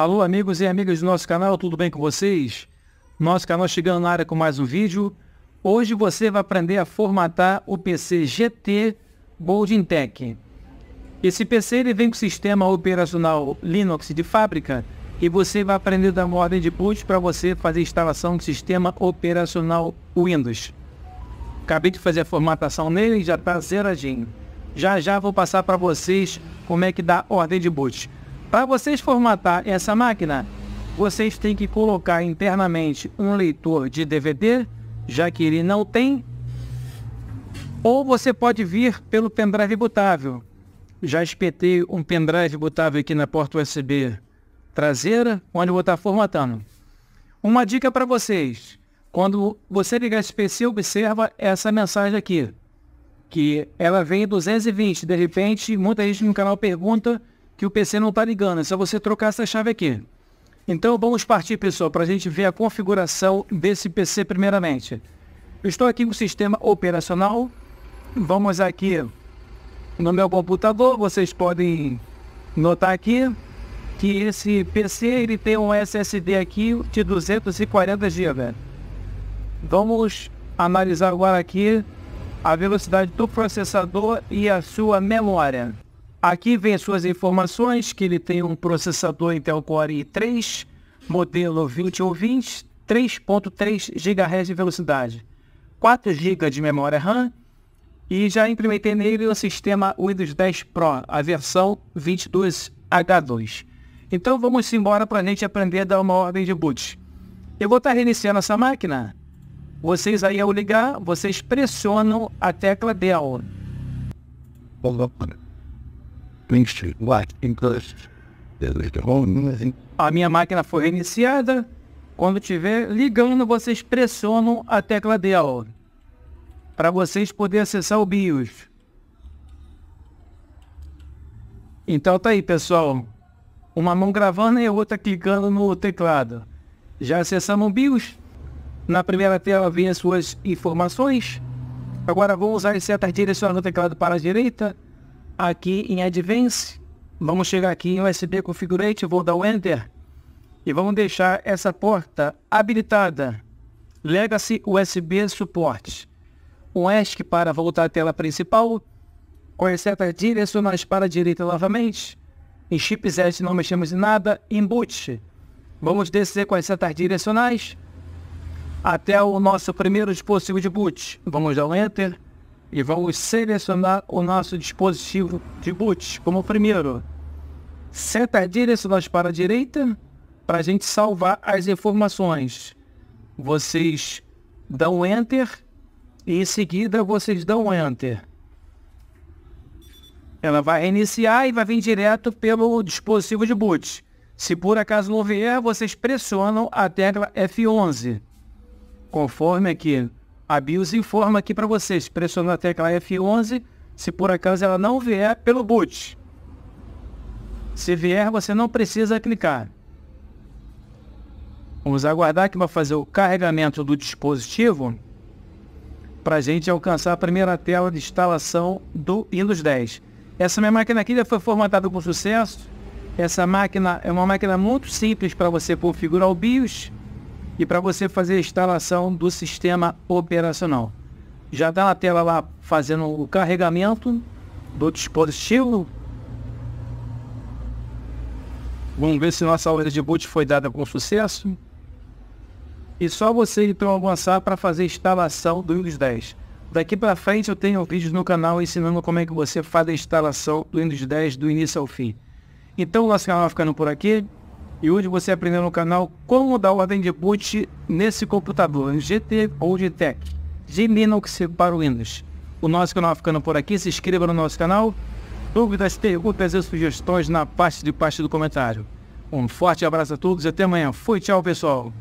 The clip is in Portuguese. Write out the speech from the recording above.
Alô, amigos e amigas do nosso canal, tudo bem com vocês? Nosso canal chegando na área com mais um vídeo. Hoje você vai aprender a formatar o PC GT Golden Tech. Esse PC ele vem com sistema operacional Linux de fábrica e você vai aprender da ordem de boot para você fazer instalação do sistema operacional Windows. Acabei de fazer a formatação nele e já está zeradinho. Já já vou passar para vocês como é que dá ordem de boot. Para vocês formatar essa máquina, vocês têm que colocar internamente um leitor de DVD, já que ele não tem, ou você pode vir pelo pendrive botável. Já espetei um pendrive botável aqui na porta USB traseira, onde vou estar formatando. Uma dica para vocês, quando você ligar esse PC, observa essa mensagem aqui, que ela vem em 220, de repente muita gente no canal pergunta que o PC não está ligando. É só você trocar essa chave aqui. Então vamos partir, pessoal, para a gente ver a configuração desse PC primeiramente. Eu estou aqui com o sistema operacional. Vamos aqui no meu computador. Vocês podem notar aqui que esse PC ele tem um SSD aqui de 240 GB. Vamos analisar agora aqui a velocidade do processador e a sua memória. Aqui vem suas informações que ele tem um processador Intel Core i3, modelo 20 3.3 GHz de velocidade, 4 GB de memória RAM e já implementei nele o sistema Windows 10 Pro, a versão 22H2. Então vamos embora para a gente aprender a dar uma ordem de boot. Eu vou estar tá reiniciando essa máquina. Vocês aí ao ligar, vocês pressionam a tecla Del. Então, a minha máquina foi reiniciada. Quando tiver ligando, vocês pressionam a tecla DEL para vocês poderem acessar o BIOS. Então tá aí, pessoal. Uma mão gravando e a outra clicando no teclado. Já acessamos o BIOS. Na primeira tela vem as suas informações. Agora vou usar setas direcionando o teclado para a direita aqui em Advance. Vamos chegar aqui em USB Configurate, vou dar o Enter. E vamos deixar essa porta habilitada. Legacy USB Suporte. Um ESC para voltar à tela principal. Com as setas direcionais para a direita novamente. Em Chipset não mexemos em nada. Em boot. Vamos descer com as setas direcionais até o nosso primeiro dispositivo de boot. Vamos dar um Enter e vamos selecionar o nosso dispositivo de boot como primeiro. Seta nós para a direita para a gente salvar as informações. Vocês dão Enter e em seguida vocês dão Enter. Ela vai iniciar e vai vir direto pelo dispositivo de boot. Se por acaso não vier, vocês pressionam a tecla F11, conforme aqui a BIOS informa aqui para vocês, pressionando a tecla F11, se por acaso ela não vier pelo boot. Se vier, você não precisa clicar. Vamos aguardar que vai fazer o carregamento do dispositivo para a gente alcançar a primeira tela de instalação do Windows 10. Essa minha máquina aqui já foi formatada com sucesso. Essa máquina é uma máquina muito simples para você configurar o BIOS e para você fazer a instalação do sistema operacional. Já está na tela lá fazendo o carregamento do dispositivo. Vamos ver se nossa ordem de boot foi dada com sucesso. E só você então avançar para fazer a instalação do Windows 10. Daqui para frente eu tenho vídeos no canal ensinando como é que você faz a instalação do Windows 10 do início ao fim. Então o nosso canal vai ficando por aqui e hoje você aprendeu no canal como dar ordem de boot nesse computador, GT ou GTEC, de Linux para o Windows. O nosso canal ficando por aqui, se inscreva no nosso canal. Dúvidas, perguntas e sugestões na parte de baixo do comentário. Um forte abraço a todos e até amanhã. Fui, tchau pessoal.